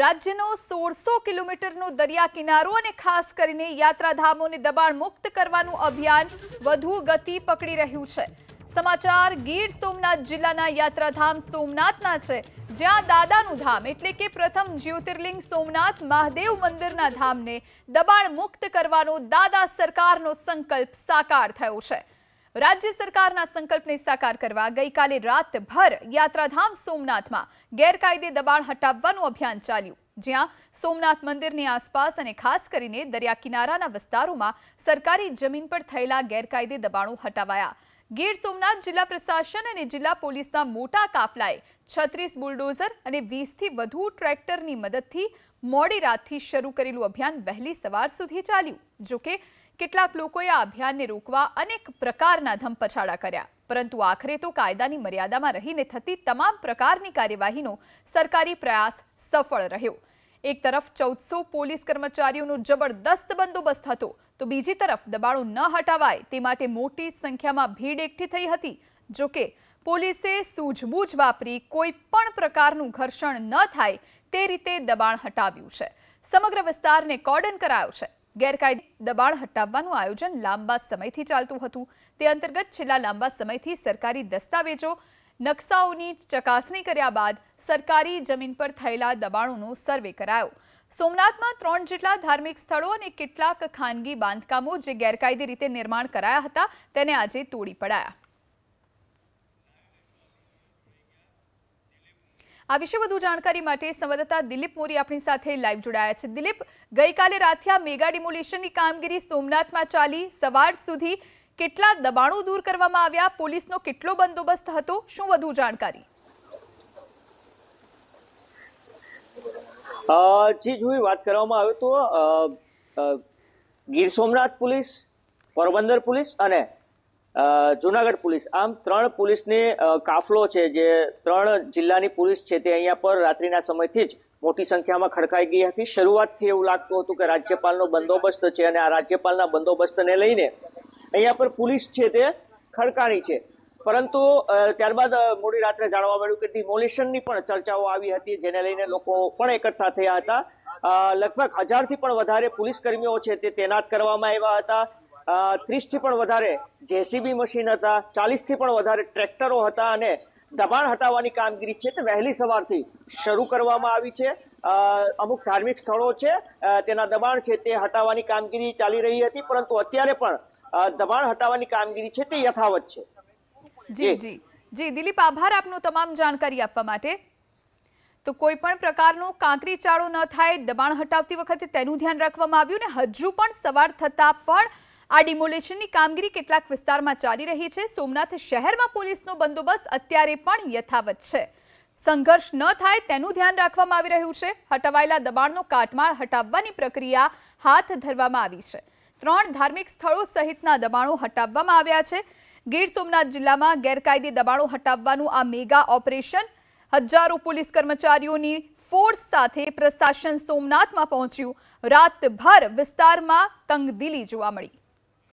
રાજ્યનો સોળસો કિલોમીટરનો દરિયા કિનારો અને ખાસ કરીને યાત્રાધામોને દબાણ મુક્ત કરવાનું અભિયાન વધુ ગતિ પકડી રહ્યું છે સમાચાર ગીર સોમનાથ જિલ્લાના યાત્રાધામ સોમનાથના છે જ્યાં દાદાનું ધામ એટલે કે પ્રથમ જ્યોતિર્લિંગ સોમનાથ મહાદેવ મંદિરના ધામને દબાણ મુક્ત કરવાનો દાદા સરકારનો સંકલ્પ સાકાર થયો છે રાજ્ય સરકારના સંકલ્પને સાકાર કરવા ગઈ કાલે રાત ભર યાત્રાધામ સોમનાથમાં ગેરકાયદે દબાણ હટાવવાનો અભિયાન ચાલ્યું. જ્યાં સોમનાથ મંદિરની આસપાસ અને ખાસ કરીને دریا કિનારાના વિસ્તારોમાં સરકારી જમીન પર થયેલા ગેરકાયદે દબાણો હટાવાયા. ગીર સોમનાથ જિલ્લા પ્રશાસન અને જિલ્લા પોલીસના મોટા કાફલાએ 36 બુલડોઝર અને 20 થી વધુ ટ્રેક્ટરની મદદથી મોડી રાતથી શરૂ કરેલો અભિયાન વહેલી સવાર સુધી ચાલ્યું, જો કે કેટલાક લોકોએ આ અભિયાનને રોકવા અનેક પ્રકારના ધમપછાડા કર્યા પરંતુ આખરે તો કાયદાની મર્યાદામાં રહીને થતી તમામ પ્રકારની કાર્યવાહીનો સરકારી પ્રયાસ સફળ રહ્યો એક તરફ ચૌદસો પોલીસ કર્મચારીઓનો જબરદસ્ત બંદોબસ્ત હતો તો બીજી તરફ દબાણો ન હટાવાય તે માટે મોટી સંખ્યામાં ભીડ એકઠી થઈ હતી જોકે પોલીસે સૂઝબૂઝ વાપરી કોઈ પણ પ્રકારનું ઘર્ષણ ન થાય તે રીતે દબાણ હટાવ્યું છે સમગ્ર વિસ્તારને કોર્ડન કરાયો છે ગેરકાયદે દબાણ હટાવવાનું આયોજન લાંબા સમયથી ચાલતું હતું તે અંતર્ગત છેલ્લા લાંબા સમયથી સરકારી દસ્તાવેજો નકસાઓની ચકાસણી કર્યા બાદ સરકારી જમીન પર થયેલા દબાણોનો સર્વે કરાયો સોમનાથમાં 3 જેટલા ધાર્મિક સ્થળો અને કેટલાક ખાનગી બાંધકામો જે ગેરકાયદે રીતે નિર્માણ કરાયા હતા તેને આજે તોડી પાડાયા આ વિશે વધુ જાણકારી માટે સંવાદદાતા દિલીપ મોરી આપણી સાથે લાઈવ જોડાયા છે દિલીપ ગઈકાલે રાત્યા મેગા ડિમોલિશનની કામગીરી સોમનાથમાં ચાલી સવાર સુધી કેટલા દબાણો દૂર કરવામાં આવ્યા પોલીસનો કેટલો બંદોબસ્ત હતો શું વધુ જાણકારી જોઈ વાત કરવામાં આવે તો ગીર સોમનાથ પોલીસ પોરબંદર પોલીસ અને જુનાગઢ પોલીસ આમ ત્રણ પોલીસને કાફલો છે જે ત્રણ જિલ્લાની પોલીસ છે તે અહીંયા પર રાત્રિના સમયથી જ મોટી સંખ્યામાં ખડકાઈ ગઈ હતી શરૂઆતથી એવું લાગતું હતું કે રાજ્યપાલનો બંદોબસ્ત છે અને આ રાજ્યપાલના બંદોબસ્તને લઈને અહીંયા પર પોલીસ છે તે ખડકાણી છે પરંતુ ત્યારબાદ મોડી રાત્રે જાણવા મળ્યું કે ડિમોલિશનની પણ ચર્ચાઓ આવી હતી જેને લઈને લોકો પણ એકઠા થયા હતા લગભગ હજારથી પણ વધારે પોલીસ કર્મીઓ છે તે તૈનાત કરવામાં આવ્યા હતા ત્રીસથી પણ વધારે જેસીબી મશીન હતા ચાલીસથી પણ વધારે ટ્રેક્ટરો હતા અને દબાણ હટાવવાની કામગીરી છે તે વહેલી સવારથી શરૂ કરવામાં આવી છે અમુક ધાર્મિક સ્થળો છે તેના દબાણ છે તે હટાવવાની કામગીરી ચાલી રહી હતી પરંતુ અત્યારે પણ દબાણ હટાવવાની કામગીરી છે તે યથાવત છે જી જી જી દિલીપ આભાર આપનો તમામ જાણકારી આપવા માટે તો કોઈ પણ પ્રકારનો કાંકરી ચાળો ન થાય દબાણ હટાવતી વખતે તેનું ધ્યાન રાખવામાં આવ્યું ને હજુ પણ સવાર થતાં પણ આ ડિમોલેશનની કામગીરી કેટલાક વિસ્તારમાં ચાલી રહી છે સોમનાથ શહેરમાં પોલીસનો બંદોબસ્ત અત્યારે પણ યથાવત છે સંઘર્ષ ન થાય તેનું ધ્યાન રાખવામાં આવી રહ્યું છે હટાવાયેલા દબાણનો કાટમાળ હટાવવાની પ્રક્રિયા હાથ ધરવામાં આવી છે ત્રણ ધાર્મિક સ્થળો સહિતના દબાણો હટાવવામાં આવ્યા છે ગીર સોમનાથ જિલ્લામાં ગેરકાયદે દબાણો હટાવવાનું આ મેગા ઓપરેશન હજારો પોલીસ કર્મચારીઓની ફોર્સ સાથે પ્રશાસન સોમનાથમાં પહોંચ્યું રાતભર વિસ્તારમાં તંગદિલી જોવા મળી